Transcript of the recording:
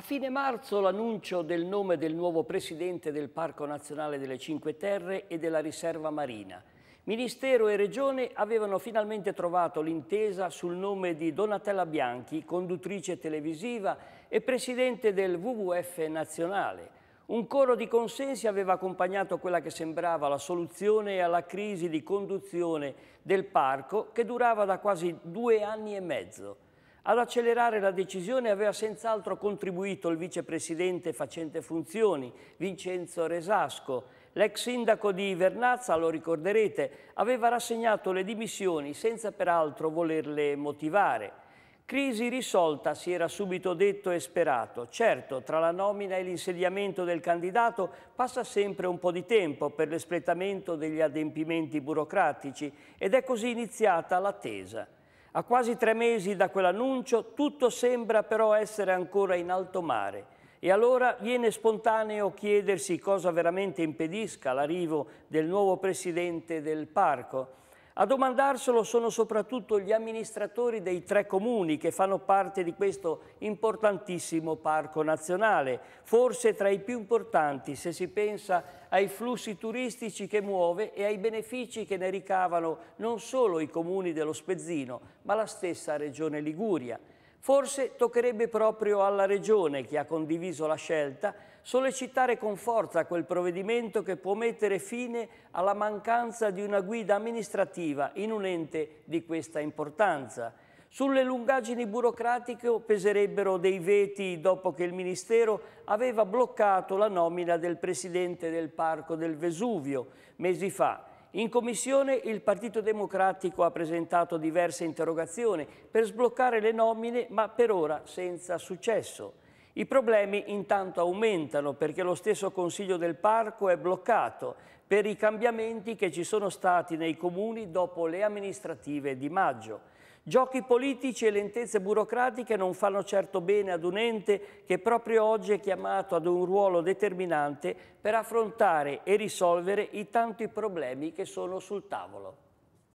A fine marzo l'annuncio del nome del nuovo presidente del Parco Nazionale delle Cinque Terre e della Riserva Marina. Ministero e Regione avevano finalmente trovato l'intesa sul nome di Donatella Bianchi, conduttrice televisiva e presidente del WWF nazionale. Un coro di consensi aveva accompagnato quella che sembrava la soluzione alla crisi di conduzione del parco che durava da quasi due anni e mezzo. Ad accelerare la decisione aveva senz'altro contribuito il vicepresidente facente funzioni, Vincenzo Resasco. L'ex sindaco di Vernazza, lo ricorderete, aveva rassegnato le dimissioni senza peraltro volerle motivare. Crisi risolta, si era subito detto e sperato. Certo, tra la nomina e l'insediamento del candidato passa sempre un po' di tempo per l'espletamento degli adempimenti burocratici ed è così iniziata l'attesa. A quasi tre mesi da quell'annuncio tutto sembra però essere ancora in alto mare e allora viene spontaneo chiedersi cosa veramente impedisca l'arrivo del nuovo presidente del parco a domandarselo sono soprattutto gli amministratori dei tre comuni che fanno parte di questo importantissimo parco nazionale, forse tra i più importanti se si pensa ai flussi turistici che muove e ai benefici che ne ricavano non solo i comuni dello Spezzino, ma la stessa Regione Liguria. Forse toccherebbe proprio alla Regione, che ha condiviso la scelta, sollecitare con forza quel provvedimento che può mettere fine alla mancanza di una guida amministrativa in un ente di questa importanza. Sulle lungaggini burocratiche peserebbero dei veti dopo che il Ministero aveva bloccato la nomina del Presidente del Parco del Vesuvio mesi fa in Commissione il Partito Democratico ha presentato diverse interrogazioni per sbloccare le nomine, ma per ora senza successo. I problemi intanto aumentano perché lo stesso Consiglio del Parco è bloccato per i cambiamenti che ci sono stati nei comuni dopo le amministrative di maggio. Giochi politici e lentezze burocratiche non fanno certo bene ad un ente che proprio oggi è chiamato ad un ruolo determinante per affrontare e risolvere i tanti problemi che sono sul tavolo.